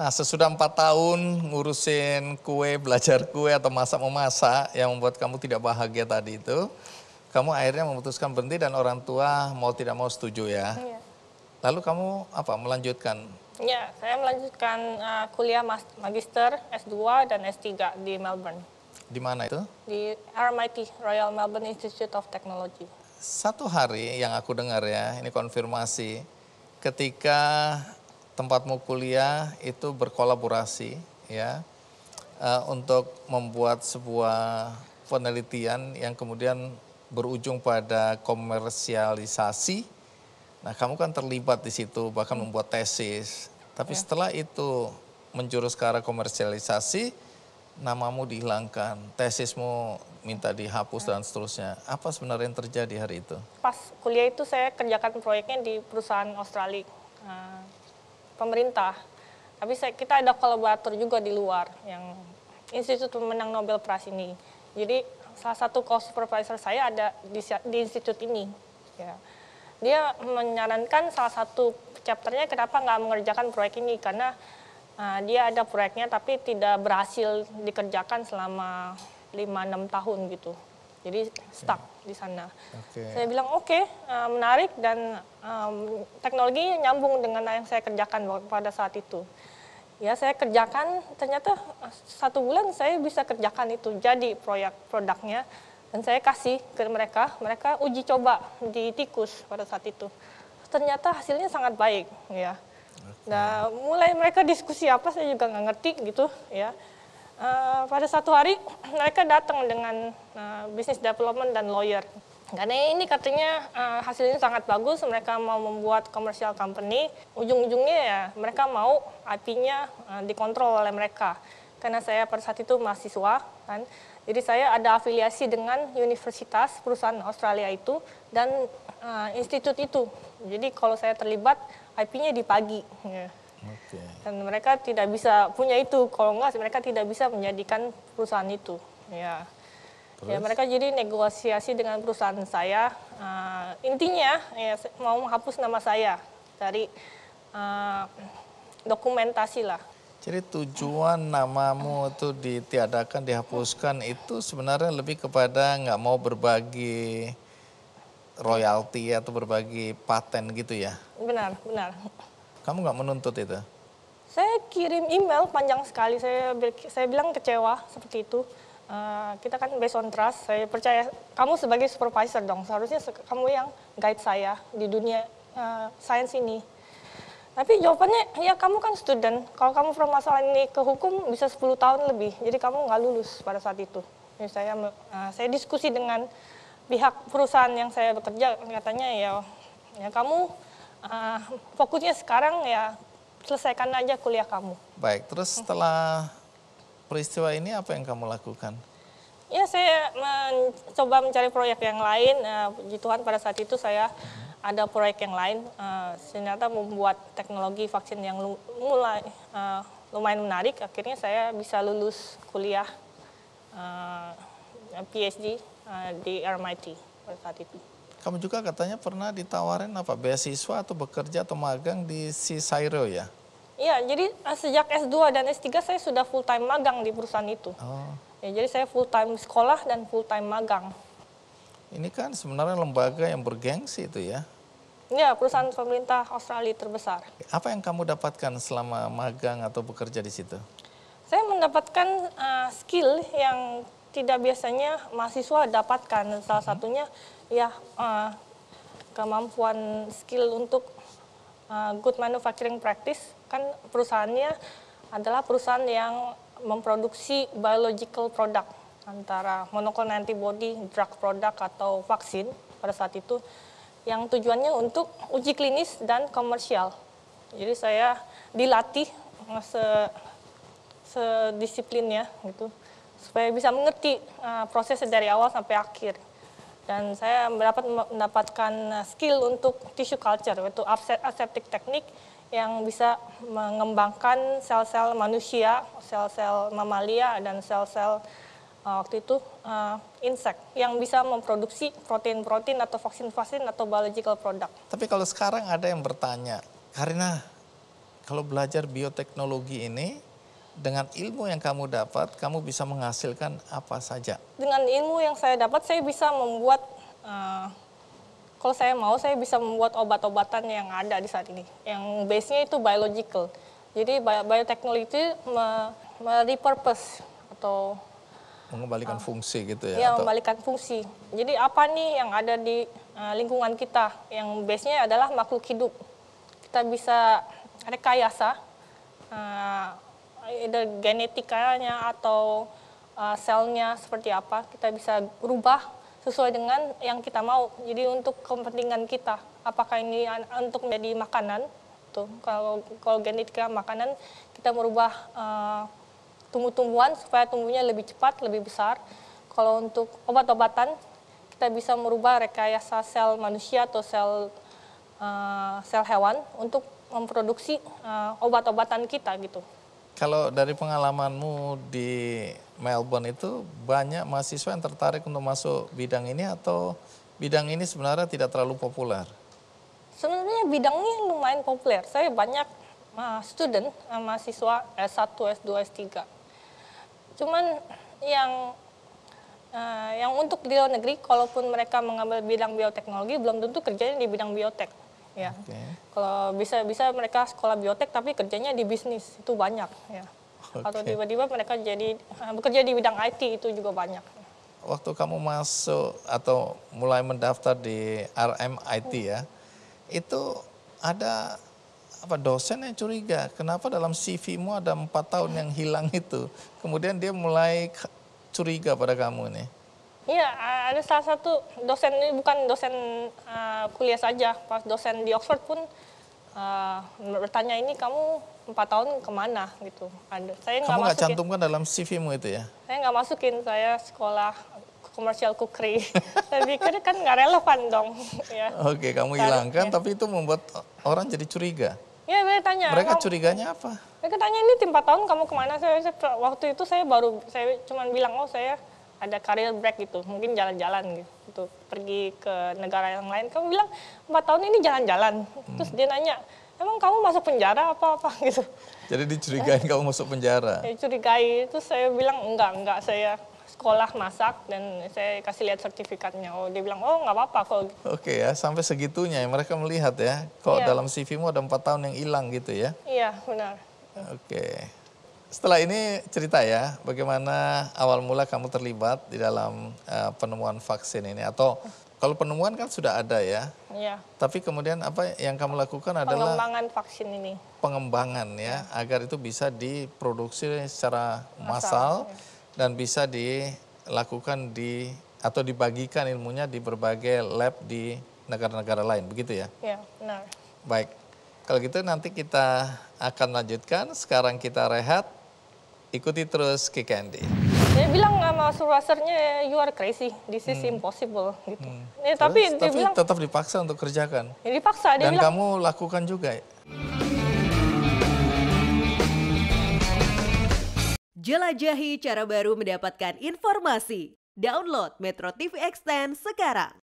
Nah sesudah empat tahun ngurusin kue, belajar kue atau masak-memasak yang membuat kamu tidak bahagia tadi itu, kamu akhirnya memutuskan berhenti dan orang tua mau tidak mau setuju ya. Iya. Lalu kamu apa melanjutkan? Ya, saya melanjutkan uh, kuliah magister S2 dan S3 di Melbourne. Di mana itu? Di RMIT, Royal Melbourne Institute of Technology. Satu hari yang aku dengar ya, ini konfirmasi, ketika tempatmu kuliah itu berkolaborasi ya uh, untuk membuat sebuah penelitian yang kemudian berujung pada komersialisasi. Nah, kamu kan terlibat di situ bahkan hmm. membuat tesis. Tapi ya. setelah itu menjurus ke arah komersialisasi, namamu dihilangkan, tesismu minta dihapus dan seterusnya. Apa sebenarnya yang terjadi hari itu? Pas kuliah itu saya kerjakan proyeknya di perusahaan Australia. Ah pemerintah. Tapi saya, kita ada kolaborator juga di luar yang Institut Pemenang Nobel Prize ini. Jadi salah satu co-supervisor saya ada di, di institut ini. Ya. Dia menyarankan salah satu chapternya kenapa nggak mengerjakan proyek ini karena uh, dia ada proyeknya tapi tidak berhasil dikerjakan selama lima 6 tahun gitu. Jadi stuck di sana. Okay. Saya bilang oke, okay, uh, eh, menarik dan um, teknologi nyambung dengan yang saya kerjakan pada saat itu. Ya saya kerjakan, ternyata eh, satu bulan saya bisa kerjakan itu jadi proyek produknya dan saya kasih ke mereka, mereka uji coba di tikus pada saat itu. Ternyata hasilnya sangat baik, ya. Nah mulai mereka diskusi apa saya juga nggak ngerti gitu, ya. Eh, pada satu hari mereka datang dengan uh, eh, bisnis development dan lawyer. Karena ini katanya uh, eh, hasilnya sangat bagus, mereka mau membuat commercial company. Ujung-ujungnya ya mereka mau IP-nya uh, dikontrol oleh mereka. Karena saya pada saat itu mahasiswa, kan. Jadi saya ada afiliasi dengan universitas perusahaan Australia itu dan uh, institut itu. Jadi kalau saya terlibat, IP-nya dipagi. Yeah. Okay. Dan mereka tidak bisa punya itu, kalau enggak mereka tidak bisa menjadikan perusahaan itu. Ya, ya mereka jadi negosiasi dengan perusahaan saya. Uh, intinya ya, mau menghapus nama saya dari uh, dokumentasi lah. Jadi tujuan namamu itu ditiadakan, dihapuskan itu sebenarnya lebih kepada nggak mau berbagi royalti atau berbagi paten gitu ya? Benar, benar. Kamu nggak menuntut itu? Saya kirim email panjang sekali. Saya saya bilang kecewa seperti itu. Uh, kita kan based on trust. Saya percaya kamu sebagai supervisor dong. Seharusnya kamu yang guide saya di dunia uh, sains ini. Tapi jawabannya, ya kamu kan student. Kalau kamu permasalahan ini ke hukum bisa 10 tahun lebih. Jadi kamu nggak lulus pada saat itu. Jadi saya, uh, saya diskusi dengan pihak perusahaan yang saya bekerja, katanya ya, ya kamu uh, fokusnya sekarang ya selesaikan aja kuliah kamu. Baik, terus setelah peristiwa ini apa yang kamu lakukan? Ya saya mencoba mencari proyek yang lain. Uh, puji Tuhan pada saat itu saya ada proyek yang lain. Uh, ternyata membuat teknologi vaksin yang mulai uh, lumayan menarik. Akhirnya saya bisa lulus kuliah uh, PhD uh, di RMIT pada saat itu. Kamu juga katanya pernah ditawarin apa beasiswa atau bekerja atau magang di si Cisairo ya? Iya, jadi eh, sejak S2 dan S3 saya sudah full time magang di perusahaan itu. Oh. Ya, jadi saya full time sekolah dan full time magang. Ini kan sebenarnya lembaga yang bergengsi itu ya? Iya, perusahaan pemerintah Australia terbesar. Apa yang kamu dapatkan selama magang atau bekerja di situ? Saya mendapatkan uh, skill yang tidak biasanya mahasiswa dapatkan salah hmm. satunya ya uh, kemampuan skill untuk uh, good manufacturing practice kan perusahaannya adalah perusahaan yang memproduksi biological product antara monoclonal antibody, drug product atau vaksin pada saat itu yang tujuannya untuk uji klinis dan komersial. Jadi saya dilatih se sedisiplinnya gitu supaya bisa mengerti uh, eh, proses dari awal sampai akhir. Dan saya mendapat mendapatkan eh, skill untuk tissue culture, yaitu aseptic teknik yang bisa mengembangkan sel-sel manusia, sel-sel mamalia, dan sel-sel uh, waktu itu uh, insek yang bisa memproduksi protein-protein atau vaksin-vaksin atau biological product. Tapi kalau sekarang ada yang bertanya, karena kalau belajar bioteknologi ini, dengan ilmu yang kamu dapat, kamu bisa menghasilkan apa saja. Dengan ilmu yang saya dapat, saya bisa membuat, uh, kalau saya mau, saya bisa membuat obat-obatan yang ada di saat ini. Yang base-nya itu biological. Jadi bioteknologi merepurpose atau mengembalikan uh, fungsi gitu ya? Iya, atau... mengembalikan fungsi. Jadi apa nih yang ada di uh, lingkungan kita yang base-nya adalah makhluk hidup. Kita bisa rekayasa eh, either genetikanya atau uh, selnya seperti apa kita bisa rubah sesuai dengan yang kita mau jadi untuk kepentingan kita apakah ini untuk menjadi makanan tuh kalau kalau genetika makanan kita merubah uh, eh, tumbuh-tumbuhan supaya tumbuhnya lebih cepat lebih besar kalau untuk obat-obatan kita bisa merubah rekayasa sel manusia atau sel uh, sel hewan untuk memproduksi uh, obat-obatan kita gitu kalau dari pengalamanmu di Melbourne itu banyak mahasiswa yang tertarik untuk masuk bidang ini atau bidang ini sebenarnya tidak terlalu populer? Sebenarnya bidangnya lumayan populer. Saya banyak student, eh, mahasiswa S1, S2, S3. Cuman yang eh, yang untuk di luar negeri, kalaupun mereka mengambil bidang bioteknologi, belum tentu kerjanya di bidang biotek ya. Okay. Kalau bisa bisa mereka sekolah biotek tapi kerjanya di bisnis itu banyak ya. Okay. Atau tiba-tiba mereka jadi eh, bekerja di bidang IT itu juga banyak. Waktu kamu masuk atau mulai mendaftar di RMIT ya, itu ada apa dosen yang curiga kenapa dalam CV-mu ada empat tahun yang hilang itu kemudian dia mulai curiga pada kamu nih Iya, ada salah satu dosen ini bukan dosen uh, kuliah saja, pas dosen di Oxford pun uh, bertanya ini kamu empat tahun kemana gitu. Ada, saya nggak masukin. Kamu cantumkan dalam CV-mu itu ya? Saya nggak masukin, saya sekolah komersial kukri. saya pikir kan nggak relevan dong. ya. Oke, kamu hilangkan, ya. tapi itu membuat orang jadi curiga. Ya, mereka tanya. Mereka kamu, curiganya apa? Mereka tanya ini tim tahun kamu kemana? Saya, saya waktu itu saya baru saya cuma bilang oh saya ada career break gitu, mungkin jalan-jalan gitu, pergi ke negara yang lain. Kamu bilang empat tahun ini jalan-jalan, terus dia nanya, emang kamu masuk penjara apa-apa gitu. Jadi dicurigain kamu masuk penjara? Ya, dicurigai, terus saya bilang enggak, enggak, saya sekolah masak dan saya kasih lihat sertifikatnya. Oh, dia bilang, oh nggak apa-apa kok. Gitu. Oke okay, ya, sampai segitunya ya mereka melihat ya, kok iya. dalam CV-mu ada empat tahun yang hilang gitu ya? Iya, benar. Oke. Okay. Setelah ini cerita ya, bagaimana awal mula kamu terlibat di dalam uh, penemuan vaksin ini atau kalau penemuan kan sudah ada ya. Iya. Tapi kemudian apa yang kamu lakukan adalah pengembangan vaksin ini. Pengembangan ya, ya. agar itu bisa diproduksi secara massal, massal ya. dan bisa dilakukan di atau dibagikan ilmunya di berbagai lab di negara-negara lain, begitu ya? Iya, benar. Baik. Kalau gitu nanti kita akan lanjutkan. Sekarang kita rehat Ikuti terus Kick Candy. Dia bilang sama supervisornya you are crazy, this is hmm. impossible gitu. Hmm. Ya, tapi terus, dia tapi bilang, tetap dipaksa untuk kerjakan. Ya, dipaksa dia Dan bilang, kamu lakukan juga ya. Jelajahi cara baru mendapatkan informasi. Download Metro TV Extend sekarang.